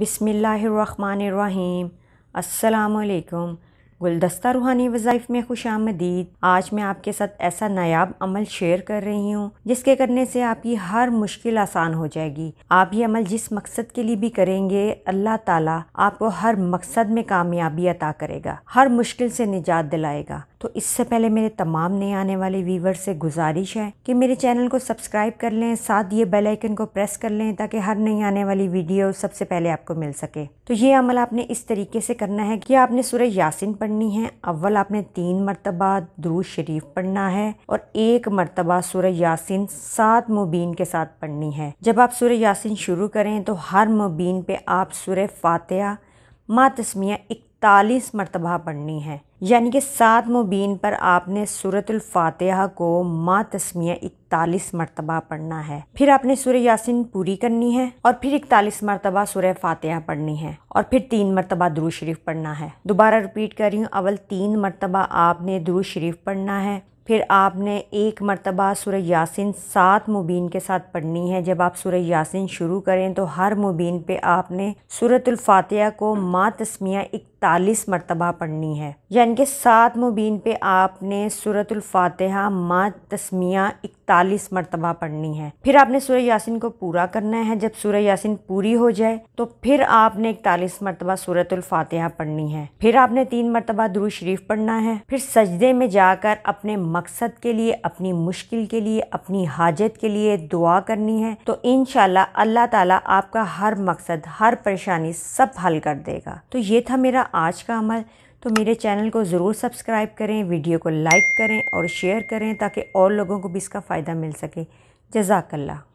बिसमीम् अल्लाम गुलदस्ता रूहानी वज़ाइफ में खुश आमदीद आज मैं आपके साथ ऐसा नायाब अमल शेयर कर रही हूँ जिसके करने से आपकी हर मुश्किल आसान हो जाएगी आप ये अमल जिस मकसद के लिए भी करेंगे अल्लाह ताला आपको हर मकसद में कामयाबी अता करेगा हर मुश्किल से निजात दिलाएगा तो इससे पहले मेरे तमाम नए आने वाले व्यूवर से गुजारिश है कि मेरे चैनल को सब्सक्राइब कर लें साथ ये बेल आइकन को प्रेस कर लें ताकि हर नई आने वाली वीडियो सबसे पहले आपको मिल सके तो ये अमल आपने इस तरीके से करना है कि आपने सूर्य यासिन पढ़नी है अव्वल आपने तीन मरतबा द्रू शरीफ पढ़ना है और एक मरतबा सूर्य यासिन सात मुबीन के साथ पढ़नी है जब आप सूर्य यासिन शुरू करें तो हर मुबीन पे आप सूर्य फातह माँ तस्मिया इकतालीस मरतबा पढ़नी है यानी कि सात मुबीन पर आपने सूरतफ़ातहा को माँ तस्मिया इकतालीस मरतबा पढ़ना है फिर आपने सूर यासिन पूरी करनी है और फिर इकतालीस मरतबा सूर फातहा पढ़नी है और फिर तीन मरतबा दुरू शरीफ पढ़ना है दोबारा रिपीट कर रही हूँ अवल तीन मरतबा आपने दुरू शरीफ पढ़ना है फिर आपने एक मरतबा सुर यासिन सात मुबीन के साथ पढ़नी है जब आप सुर यासिन शुरू करें तो हर मुबीन पे आपने सूरतफ़ातह को माँ तस्मिया इकतालीस मरतबा पढ़नी है यानि कि सात मुबीन पे आपने सूरतुल्फातहा माँ तस्मिया इकतालीस मरतबा पढ़नी है फिर आपने सूर्य यासिन को पूरा करना है जब सूर्य यासिन पूरी हो जाए तो फिर आपने इकतालीस मरतबा सूरतुल्फातहा पढ़नी है फिर आपने तीन मरतबा दुरु शरीफ पढ़ना है फिर सजदे में जाकर अपने मकसद के लिए अपनी मुश्किल के लिए अपनी हाजत के लिए दुआ करनी है तो इन अल्लाह ताला आपका हर मकसद हर परेशानी सब हल कर देगा तो ये था मेरा आज का अमल तो मेरे चैनल को ज़रूर सब्सक्राइब करें वीडियो को लाइक करें और शेयर करें ताकि और लोगों को भी इसका फ़ायदा मिल सके जजाकल्ला